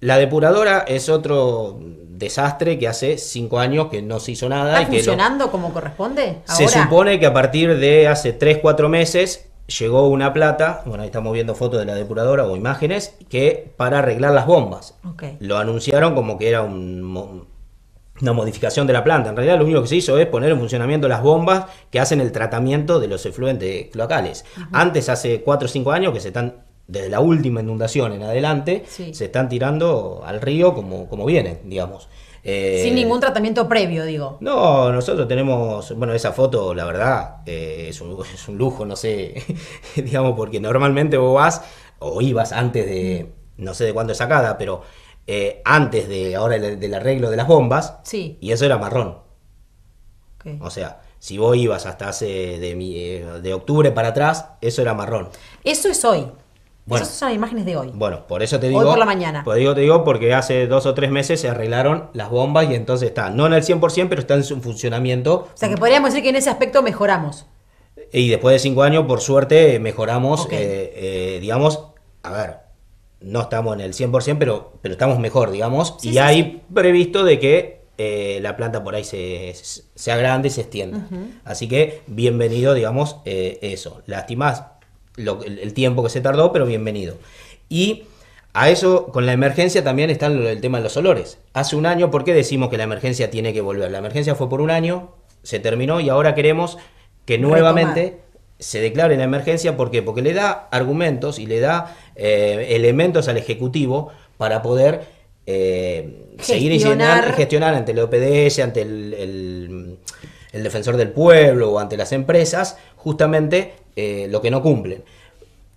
La depuradora es otro desastre que hace cinco años que no se hizo nada. ¿Está que funcionando como corresponde? Se supone que a partir de hace tres, cuatro meses llegó una plata, bueno, ahí estamos viendo fotos de la depuradora o imágenes, que para arreglar las bombas. Lo anunciaron como que era una modificación de la planta. En realidad lo único que se hizo es poner en funcionamiento las bombas que hacen el tratamiento de los efluentes locales. Antes, hace cuatro o cinco años, que se están desde la última inundación en adelante, se están tirando al río como, como vienen, digamos. Eh, Sin ningún tratamiento previo, digo. No, nosotros tenemos, bueno, esa foto, la verdad, eh, es, un, es, un, lujo, no sé, digamos, porque normalmente vos vas, o ibas antes de, no sé de cuándo es sacada, pero eh, antes de ahora del arreglo de las bombas, y eso era marrón. O sea, si vos ibas hasta hace de, de octubre para atrás, eso era marrón. Eso es hoy. Bueno, Esas son imágenes de hoy. Bueno, por eso te digo. Hoy por la mañana. Por digo, te digo porque hace dos o tres meses se arreglaron las bombas y entonces está, no en el 100%, pero está en su funcionamiento. O sea que podríamos decir que en ese aspecto mejoramos. Y después de cinco años, por suerte, mejoramos, eh, eh, digamos, a ver, no estamos en el 100%, pero, pero estamos mejor, digamos. y hay previsto de que eh, la planta por ahí se, sea grande y se extienda. Así que bienvenido, digamos, eso. Lástima el, tiempo que se tardó, pero bienvenido. Y a eso, con la emergencia también está el tema de los olores. Hace un año, ¿por qué decimos que la emergencia tiene que volver? La emergencia fue por un año, se terminó y ahora queremos que nuevamente se declare la emergencia. ¿Por qué? Porque le da argumentos y le da eh, elementos al Ejecutivo para poder eh, seguir gestionar, gestionar ante el OPDS, ante el, el, el, defensor del pueblo o ante las empresas, justamente eh, lo que no cumplen.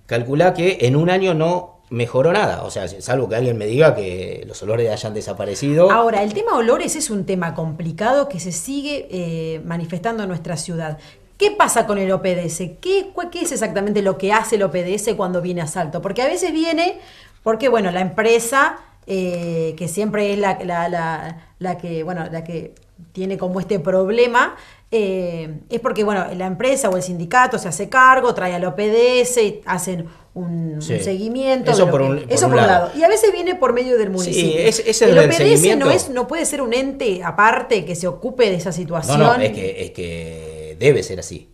calcula que en un año no mejoró nada, o sea, salvo que alguien me diga que los olores hayan desaparecido. Ahora, el tema olores es un tema complicado que se sigue eh, manifestando en nuestra ciudad. ¿Qué pasa con el OPDS? ¿Qué, ¿Qué es exactamente lo que hace el OPDS cuando viene a Salto? Porque a veces viene porque, bueno, la empresa eh, que siempre es la, la, la, que, bueno, la que tiene como este problema, eh, es porque, bueno, la empresa o el sindicato se hace cargo, trae al OPDS, y hacen un, seguimiento. Eso, por un, eso por un, lado. Y a veces viene por medio del municipio. Sí, es, es el, el no, es, no puede ser un ente aparte que se ocupe de esa situación. no, es que, es que debe ser así.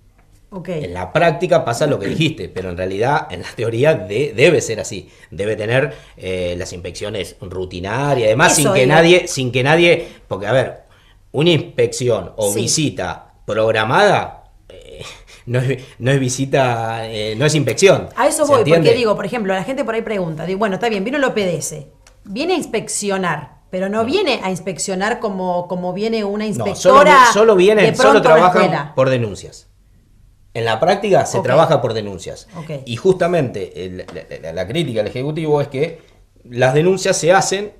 En la práctica pasa lo que dijiste, pero en realidad, en la teoría, debe ser así. Debe tener eh, las inspecciones rutinarias, además, sin que, nadie, sin que nadie. Porque, a ver, una inspección o visita programada. Eh, no es, visita, eh, no es inspección. A eso voy, porque digo, por ejemplo, la gente por ahí pregunta, digo, bueno, está bien, vino el OPDS, viene a inspeccionar, pero no, viene a inspeccionar como, como viene una inspectora. No, solo, viene, solo trabaja por denuncias. En la práctica se trabaja por denuncias. Y justamente la, crítica al Ejecutivo es que las denuncias se hacen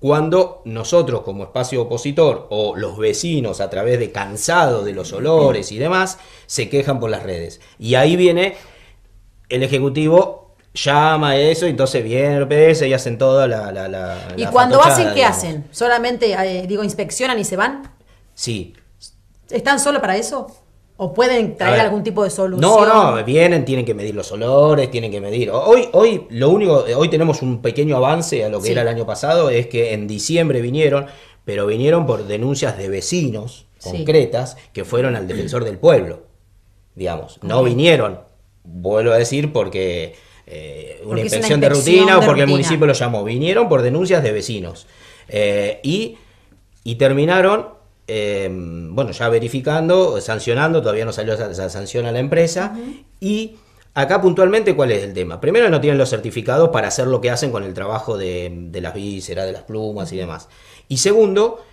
cuando nosotros como espacio opositor o los vecinos a través de cansado de los olores y demás se quejan por las redes. Y ahí viene el Ejecutivo llama eso, entonces viene el PS y hacen toda la... ¿Y cuando hacen qué hacen? ¿Solamente, eh, digo, inspeccionan y se van? Sí. ¿Están solo para eso? ¿O pueden traer algún tipo de solución? No, no, vienen, tienen que medir los olores, tienen que medir. Hoy, hoy, lo único, eh, hoy tenemos un pequeño avance a lo que era el año pasado, es que en diciembre vinieron, pero vinieron por denuncias de vecinos concretas que fueron al defensor del pueblo, digamos. No vinieron, vuelvo a decir, porque eh, una, inspección de rutina o porque el municipio lo llamó. Vinieron por denuncias de vecinos. Eh, y terminaron Em, bueno, ya verificando, sancionando, todavía no salió esa, sanción a la empresa. Y acá puntualmente, ¿cuál es el tema? Primero, no tienen los certificados para hacer lo que hacen con el trabajo de, las vísceras, de las plumas y demás. Y segundo,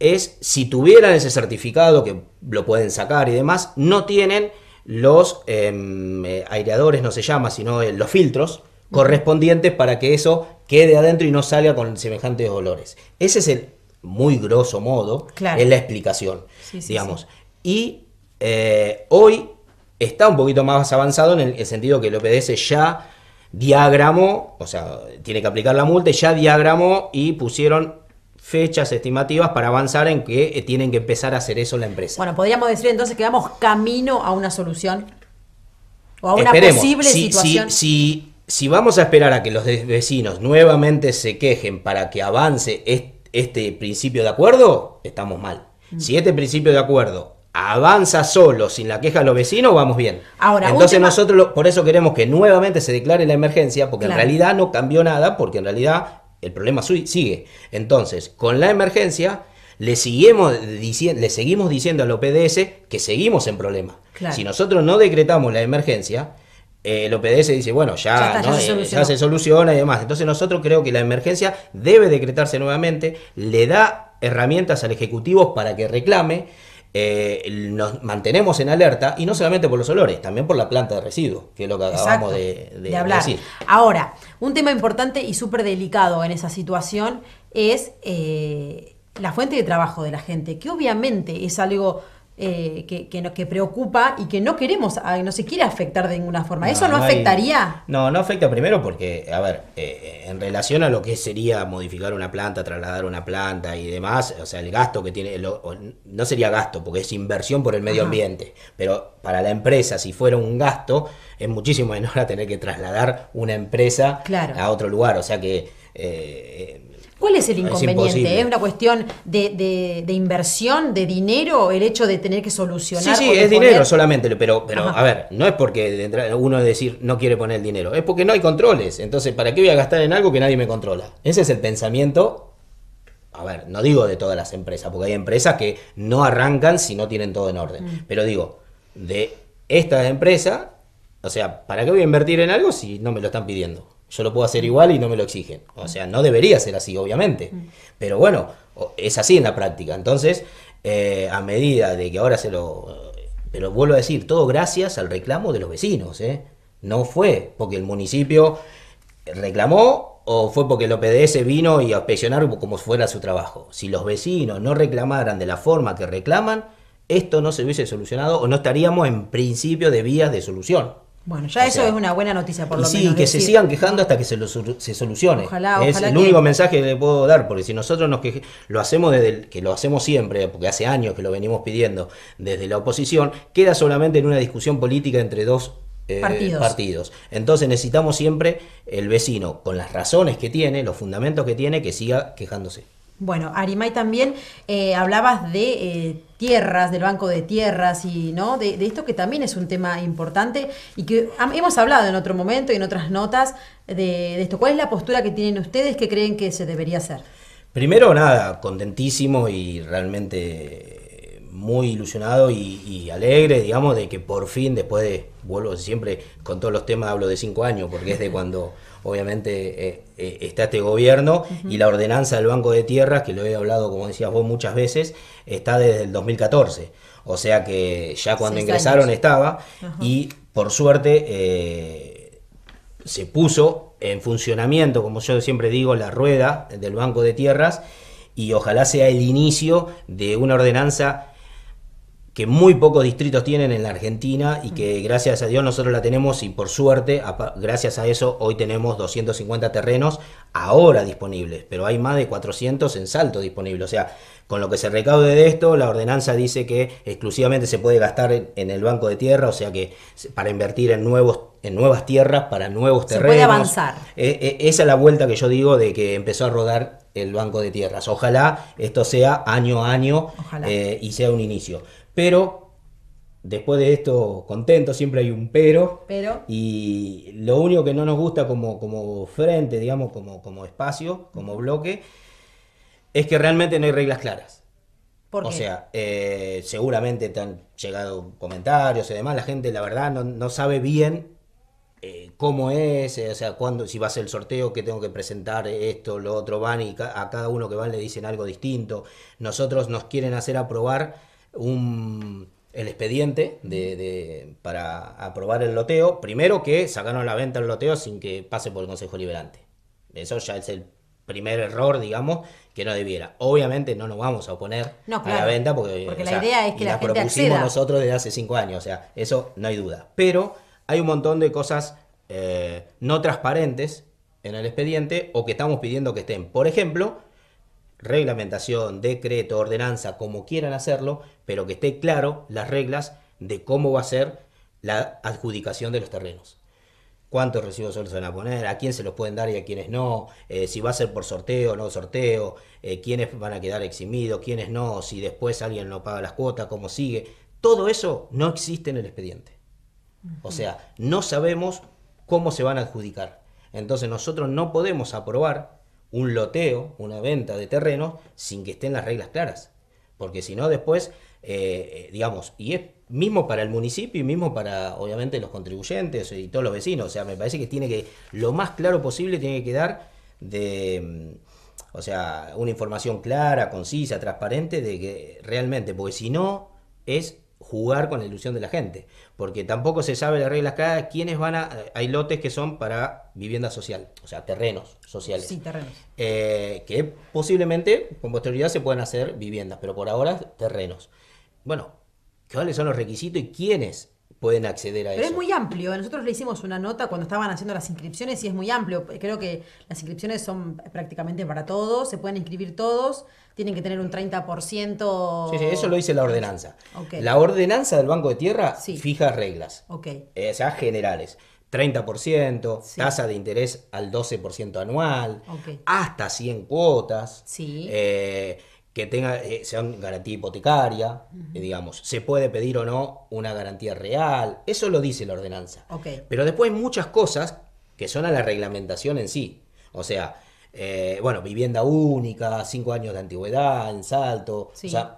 es si tuvieran ese certificado, que lo pueden sacar y demás, no tienen los em, eh, aireadores, no se llama, sino eh, los filtros correspondientes para que eso quede adentro y no salga con semejantes olores. Ese es el muy grosso modo, es la explicación, Y eh, hoy está un poquito más avanzado en el, sentido que el OPDS ya diagramó, o sea, tiene que aplicar la multa, ya diagramó y pusieron fechas estimativas para avanzar en que eh, tienen que empezar a hacer eso la empresa. Bueno, podríamos decir entonces que vamos camino a una solución o a una posible situación. Si, si, si vamos a esperar a que los vecinos nuevamente se quejen para que avance este este principio de acuerdo, estamos mal. Mm. Si este principio de acuerdo avanza solo, sin la queja de los vecinos, vamos bien. Ahora, Entonces nosotros por eso queremos que nuevamente se declare la emergencia, porque en realidad no cambió nada, porque en realidad el problema sigue. Entonces, con la emergencia, le, seguimos diciendo, le seguimos diciendo a los PDS que seguimos en problema. Si nosotros no decretamos la emergencia, eh, el dice, bueno, ya, se soluciona y demás. Entonces nosotros creo que la emergencia debe decretarse nuevamente, le da herramientas al Ejecutivo para que reclame, eh, nos mantenemos en alerta y no solamente por los olores, también por la planta de residuos, que es lo que acabamos de, hablar. Decir. Ahora, un tema importante y súper delicado en esa situación es eh, la fuente de trabajo de la gente, que obviamente es algo eh, que, que, que, preocupa y que no queremos, no se quiere afectar de ninguna forma. ¿Eso no, afectaría? no, no afecta primero porque, a ver, eh, eh, en relación a lo que sería modificar una planta, trasladar una planta y demás, o sea, el gasto que tiene, no sería gasto porque es inversión por el medio ambiente, pero para la empresa, si fuera un gasto, es muchísimo menor a tener que trasladar una empresa a otro lugar, o sea que... Eh, ¿Cuál es el inconveniente? Es, una cuestión de, inversión, de dinero, el hecho de tener que solucionar? Sí, sí, es dinero solamente, pero, pero a ver, no es porque uno decir no quiere poner el dinero, es porque no hay controles. Entonces, ¿para qué voy a gastar en algo que nadie me controla? Ese es el pensamiento a ver, no digo de todas las empresas, porque hay empresas que no arrancan si no tienen todo en orden. Mm. Pero digo, de estas empresas, o sea, ¿para qué voy a invertir en algo si no me lo están pidiendo? Yo lo puedo hacer igual y no me lo exigen. O sea, no debería ser así, obviamente. Mm. Pero bueno, es así en la práctica. Entonces, eh, a medida de que ahora se lo... Pero vuelvo a decir, todo gracias al reclamo de los vecinos. ¿eh? No fue porque el municipio reclamó o fue porque el OPDS vino y a como fuera su trabajo. Si los vecinos no reclamaran de la forma que reclaman, esto no se hubiese solucionado o no estaríamos en principio de vías de solución. Bueno, ya eso es una buena noticia por lo menos. Sí, que se sigan quejando hasta que se, se solucione. Ojalá, es el único mensaje que le puedo dar, porque si nosotros nos quejamos, lo hacemos desde que lo hacemos siempre, porque hace años que lo venimos pidiendo desde la oposición, queda solamente en una discusión política entre dos eh, partidos. Entonces necesitamos siempre el vecino, con las razones que tiene, los fundamentos que tiene, que siga quejándose. Bueno, Arimay también eh, hablabas de eh, tierras, del banco de tierras y no de, esto que también es un tema importante y que hemos hablado en otro momento y en otras notas de, esto. ¿Cuál es la postura que tienen ustedes que creen que se debería hacer? Primero, nada, contentísimo y realmente muy ilusionado y, alegre, digamos, de que por fin, después de, vuelvo siempre con todos los temas, hablo de cinco años, porque es de cuando obviamente eh, eh, está este gobierno y la ordenanza del Banco de Tierras, que lo he hablado, como decías vos, muchas veces, está desde el 2014. O sea que ya cuando ingresaron estaba y por suerte eh, se puso en funcionamiento, como yo siempre digo, la rueda del Banco de Tierras y ojalá sea el inicio de una ordenanza que muy pocos distritos tienen en la Argentina y que gracias a Dios nosotros la tenemos y por suerte, gracias a eso, hoy tenemos 250 terrenos ahora disponibles, pero hay más de 400 en salto disponibles. O sea, con lo que se recaude de esto, la ordenanza dice que exclusivamente se puede gastar en el banco de tierra, o sea que para invertir en nuevos en nuevas tierras, para nuevos terrenos. Se puede avanzar. E, e, esa es la vuelta que yo digo de que empezó a rodar el banco de tierras. Ojalá esto sea año a año eh, y sea un inicio. Pero después de esto, contento, siempre hay un pero. Pero. Y lo único que no nos gusta como, frente, digamos, como, como espacio, como bloque, es que realmente no hay reglas claras. ¿Por qué? O sea, eh, seguramente te han llegado comentarios y demás. La gente, la verdad, no, sabe bien eh, cómo es, eh, o sea, cuándo, si va a ser el sorteo, ¿qué tengo que presentar esto, lo otro, van y a cada uno que van le dicen algo distinto. Nosotros nos quieren hacer aprobar un, el expediente de, para aprobar el loteo. Primero que sacaron a la venta el loteo sin que pase por el Consejo Liberante. Eso ya es el primer error, digamos, que no debiera. Obviamente no nos vamos a oponer a la venta porque, la idea es que la, propusimos nosotros desde hace cinco años, o sea, eso no hay duda. Pero hay un montón de cosas eh, no transparentes en el expediente o que estamos pidiendo que estén. Por ejemplo, reglamentación, decreto, ordenanza, como quieran hacerlo, pero que esté claro las reglas de cómo va a ser la adjudicación de los terrenos. ¿Cuántos recibos se van a poner? ¿A quién se los pueden dar y a quiénes no? Eh, si va a ser por sorteo o no sorteo, eh, quiénes van a quedar eximidos, quiénes no, si después alguien no paga las cuotas, cómo sigue. Todo eso no existe en el expediente. O sea, no sabemos cómo se van a adjudicar. Entonces nosotros no podemos aprobar un loteo, una venta de terreno, sin que estén las reglas claras. Porque si no, después, eh, eh, digamos, y es mismo para el municipio y mismo para, obviamente, los contribuyentes y todos los vecinos. O sea, me parece que tiene que, lo más claro posible tiene que dar, de, mm, o sea, una información clara, concisa, transparente de que realmente, porque si no, es jugar con la ilusión de la gente, porque tampoco se sabe las reglas cada quiénes van a hay lotes que son para vivienda social, o sea, terrenos sociales. Sí, terrenos. Eh, que posiblemente con posterioridad se puedan hacer viviendas, pero por ahora terrenos. Bueno, ¿cuáles son los requisitos y quiénes pueden acceder a eso. Pero es muy amplio. Nosotros le hicimos una nota cuando estaban haciendo las inscripciones y es muy amplio. Creo que las inscripciones son prácticamente para todos, se pueden inscribir todos, tienen que tener un 30%. Sí, sí eso lo dice la ordenanza. La ordenanza del Banco de Tierra fija reglas, okay. Eh, o sea, generales. 30%, tasa de interés al 12% anual, hasta 100 cuotas. Sí. Eh, que tenga, eh, sean garantía hipotecaria, eh, digamos, se puede pedir o no una garantía real, eso lo dice la ordenanza. Pero después hay muchas cosas que son a la reglamentación en sí. O sea, eh, bueno, vivienda única, cinco años de antigüedad, en salto.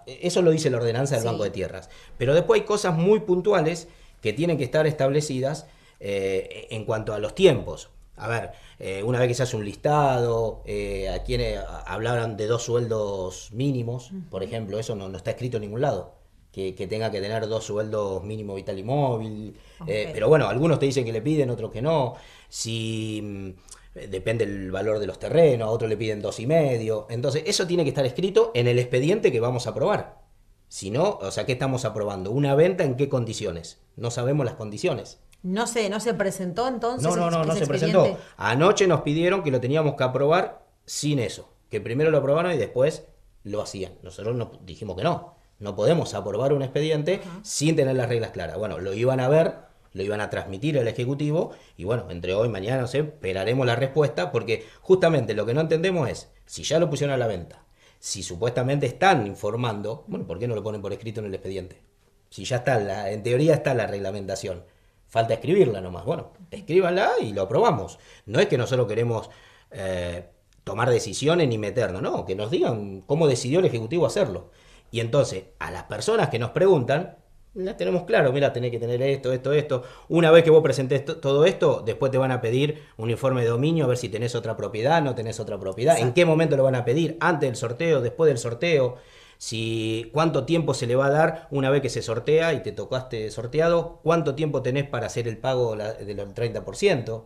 eso lo dice la ordenanza del Banco de Tierras. Pero después hay cosas muy puntuales que tienen que estar establecidas en cuanto a los tiempos. A ver, eh, una vez que se hace un listado, eh, a quienes hablaban de dos sueldos mínimos, por ejemplo, eso no, está escrito en ningún lado. Que, tenga que tener dos sueldos mínimo vital y móvil. Eh, pero bueno, algunos te dicen que le piden, otros que no. Si mm, depende el valor de los terrenos, a otros le piden dos y medio. Entonces, eso tiene que estar escrito en el expediente que vamos a aprobar. Si no, o sea, ¿qué estamos aprobando? Una venta en qué condiciones. No sabemos las condiciones. No sé, no se presentó entonces. No, no, no, no se presentó. Anoche nos pidieron que lo teníamos que aprobar sin eso, que primero lo aprobaron y después lo hacían. Nosotros dijimos que no, no podemos aprobar un expediente sin tener las reglas claras. Bueno, lo iban a ver, lo iban a transmitir al Ejecutivo y bueno, entre hoy y mañana, no sé, esperaremos la respuesta porque justamente lo que no entendemos es, si ya lo pusieron a la venta, si supuestamente están informando, bueno, ¿por qué no lo ponen por escrito en el expediente? Si ya está, la, en teoría está la reglamentación. Falta escribirla nomás. Bueno, escríbanla y lo aprobamos. No es que nosotros queremos eh, tomar decisiones ni meternos, no, que nos digan cómo decidió el Ejecutivo hacerlo. Y entonces, a las personas que nos preguntan, las tenemos claro, mira, tenés que tener esto, esto, esto. Una vez que vos presentes todo esto, después te van a pedir un informe de dominio, a ver si tenés otra propiedad, no tenés otra propiedad, en qué momento lo van a pedir, antes del sorteo, después del sorteo si cuánto tiempo se le va a dar una vez que se sortea y te tocaste sorteado, cuánto tiempo tenés para hacer el pago del 30%,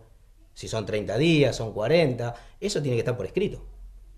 si son 30 días, son 40, eso tiene que estar por escrito.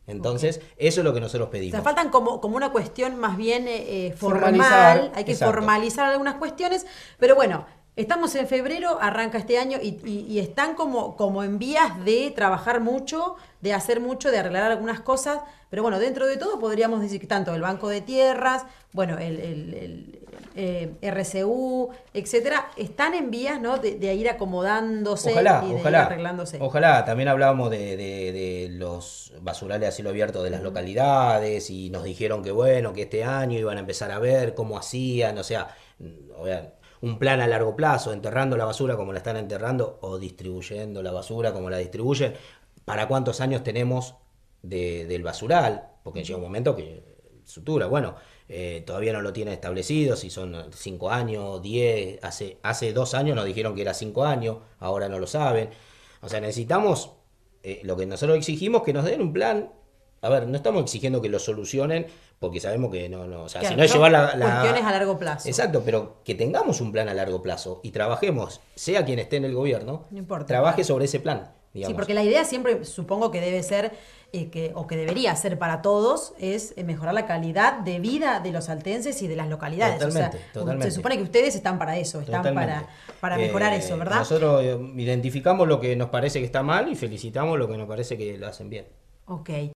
Entonces, eso es lo que nosotros pedimos. O sea, faltan como, como una cuestión más bien eh, eh, formal, hay que formalizar algunas cuestiones, pero bueno, Estamos en febrero, arranca este año y, están como, como en vías de trabajar mucho, de hacer mucho, de arreglar algunas cosas, pero bueno, dentro de todo podríamos decir que tanto el Banco de Tierras, bueno, el, el, eh, RCU, etcétera, están en vías ¿no? de, ir acomodándose y de ir arreglándose. Ojalá, también hablábamos de, los basurales a cielo abierto de las localidades y nos dijeron que bueno, que este año iban a empezar a ver cómo hacían, o sea, mm, obviamente un plan a largo plazo, enterrando la basura como la están enterrando o distribuyendo la basura como la distribuyen, para cuántos años tenemos del basural, porque llega un momento que sutura, bueno, eh, todavía no lo tienen establecido, si son 5 años, 10, hace, hace dos años nos dijeron que era 5 años, ahora no lo saben. O sea, necesitamos eh, lo que nosotros exigimos, que nos den un plan a ver, no estamos exigiendo que lo solucionen porque sabemos que no, O sea, si no, es llevar la, la, Cuestiones a largo plazo. Exacto, pero que tengamos un plan a largo plazo y trabajemos, sea quien esté en el gobierno, trabaje sobre ese plan. Sí, porque la idea siempre supongo que debe ser, eh, o que debería ser para todos, es eh, mejorar la calidad de vida de los altenses y de las localidades. Totalmente, Se supone que ustedes están para eso, están para, para mejorar eh, eso, ¿verdad? Nosotros identificamos lo que nos parece que está mal y felicitamos lo que nos parece que lo hacen bien. Ok.